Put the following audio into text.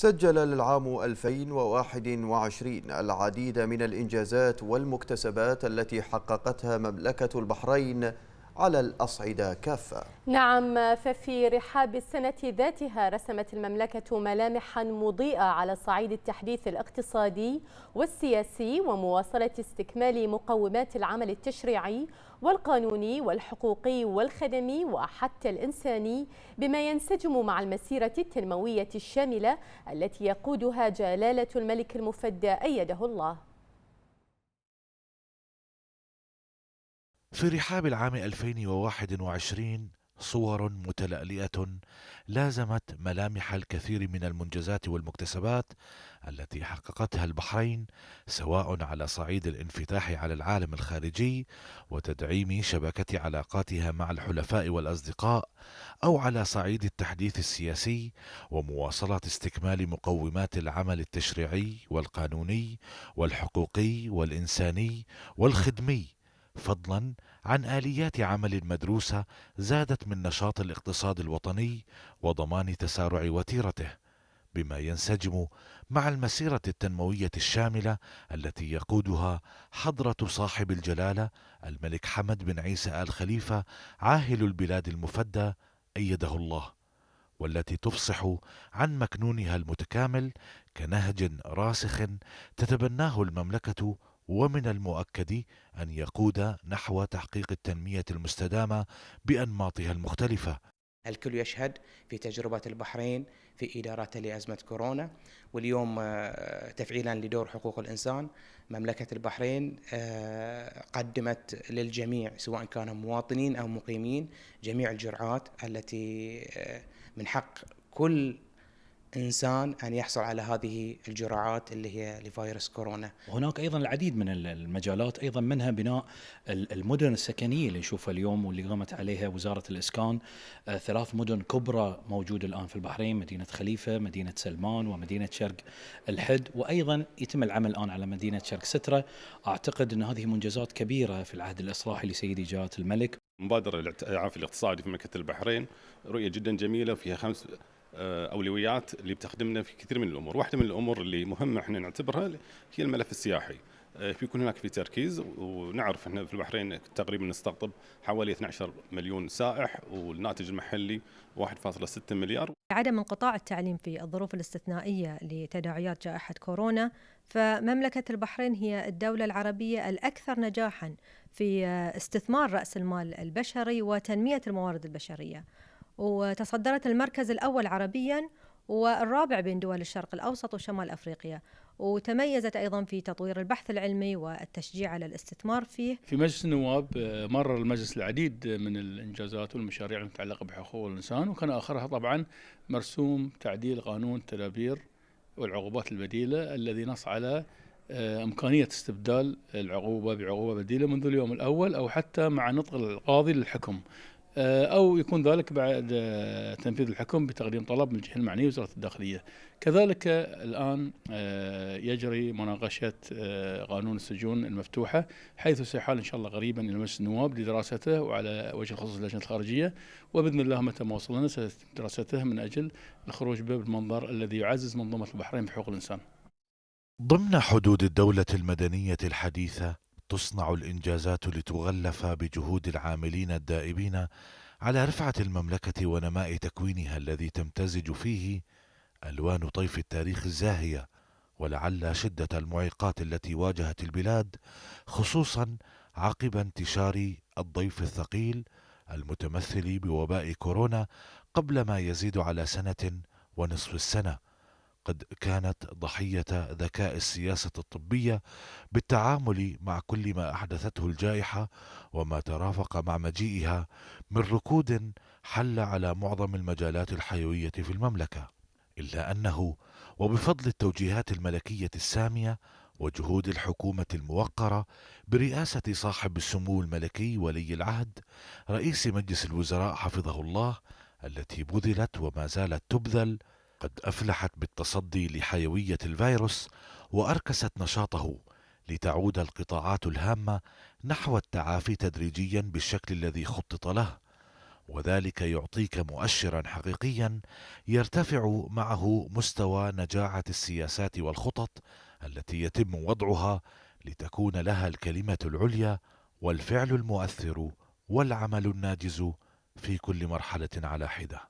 سجل العام 2021 العديد من الإنجازات والمكتسبات التي حققتها مملكة البحرين على الأصعدة كافة نعم ففي رحاب السنة ذاتها رسمت المملكة ملامحا مضيئة على صعيد التحديث الاقتصادي والسياسي ومواصلة استكمال مقومات العمل التشريعي والقانوني والحقوقي والخدمي وحتى الإنساني بما ينسجم مع المسيرة التنموية الشاملة التي يقودها جلالة الملك المفدى أيده الله في رحاب العام 2021 صور متلألئة لازمت ملامح الكثير من المنجزات والمكتسبات التي حققتها البحرين سواء على صعيد الانفتاح على العالم الخارجي وتدعيم شبكة علاقاتها مع الحلفاء والأصدقاء أو على صعيد التحديث السياسي ومواصلة استكمال مقومات العمل التشريعي والقانوني والحقوقي والإنساني والخدمي فضلا عن اليات عمل مدروسه زادت من نشاط الاقتصاد الوطني وضمان تسارع وتيرته بما ينسجم مع المسيره التنمويه الشامله التي يقودها حضره صاحب الجلاله الملك حمد بن عيسى ال خليفه عاهل البلاد المفدى ايده الله والتي تفصح عن مكنونها المتكامل كنهج راسخ تتبناه المملكه ومن المؤكد أن يقود نحو تحقيق التنمية المستدامة بأنماطها المختلفة الكل يشهد في تجربة البحرين في ادارته لأزمة كورونا واليوم آه، تفعيلا لدور حقوق الإنسان مملكة البحرين آه، قدمت للجميع سواء كانوا مواطنين أو مقيمين جميع الجرعات التي آه، من حق كل انسان ان يحصل على هذه الجرعات اللي هي لفيروس كورونا. وهناك ايضا العديد من المجالات ايضا منها بناء المدن السكنيه اللي نشوفها اليوم واللي قامت عليها وزاره الاسكان آه، ثلاث مدن كبرى موجوده الان في البحرين مدينه خليفه، مدينه سلمان ومدينه شرق الحد وايضا يتم العمل الان على مدينه شرق ستره. اعتقد ان هذه منجزات كبيره في العهد الاصلاحي لسيدي جلاله الملك. مبادره الاعاف الاقتصادي في مملكه البحرين رؤيه جدا جميله فيها خمس آه، اولويات اللي بتخدمنا في كثير من الامور، واحده من الامور اللي مهمه احنا نعتبرها هي الملف السياحي. بيكون آه، هناك في تركيز ونعرف احنا في البحرين تقريبا نستقطب حوالي 12 مليون سائح والناتج المحلي 1.6 مليار. عدم انقطاع التعليم في الظروف الاستثنائيه لتداعيات جائحه كورونا فمملكه البحرين هي الدوله العربيه الاكثر نجاحا في آه، استثمار راس المال البشري وتنميه الموارد البشريه. وتصدرت المركز الأول عربيا والرابع بين دول الشرق الأوسط وشمال أفريقيا وتميزت أيضا في تطوير البحث العلمي والتشجيع على الاستثمار فيه في مجلس النواب آه، مرر المجلس العديد آه، من الإنجازات والمشاريع المتعلقة بحقوق الإنسان وكان آخرها طبعا مرسوم تعديل قانون التدابير والعقوبات البديلة الذي نص على آه، إمكانية استبدال العقوبة بعقوبة بديلة منذ اليوم الأول أو حتى مع نطق القاضي للحكم آه، أو يكون ذلك بعد آه، تنفيذ الحكم بتقديم طلب من الجهة المعنية وزارة الداخلية كذلك الآن آه، يجري مناقشة قانون السجون المفتوحة حيث سيحال إن شاء الله قريبا إلى مجلس النواب لدراسته وعلى وجه الخصوص اللجنة الخارجية وبإذن الله متى ما وصلنا دراسته من أجل الخروج به بالمنظر الذي يعزز منظومة البحرين في حقوق الإنسان ضمن حدود الدولة المدنية الحديثة تصنع الانجازات لتغلف بجهود العاملين الدائبين على رفعه المملكه ونماء تكوينها الذي تمتزج فيه الوان طيف التاريخ الزاهيه ولعل شده المعيقات التي واجهت البلاد خصوصا عقب انتشار الضيف الثقيل المتمثل بوباء كورونا قبل ما يزيد على سنه ونصف السنه قد كانت ضحية ذكاء السياسة الطبية بالتعامل مع كل ما أحدثته الجائحة وما ترافق مع مجيئها من ركود حل على معظم المجالات الحيوية في المملكة، إلا أنه وبفضل التوجيهات الملكية السامية وجهود الحكومة الموقرة برئاسة صاحب السمو الملكي ولي العهد رئيس مجلس الوزراء حفظه الله التي بذلت وما زالت تبذل قد أفلحت بالتصدي لحيوية الفيروس وأركست نشاطه لتعود القطاعات الهامة نحو التعافي تدريجيا بالشكل الذي خطط له وذلك يعطيك مؤشرا حقيقيا يرتفع معه مستوى نجاعة السياسات والخطط التي يتم وضعها لتكون لها الكلمة العليا والفعل المؤثر والعمل الناجز في كل مرحلة على حده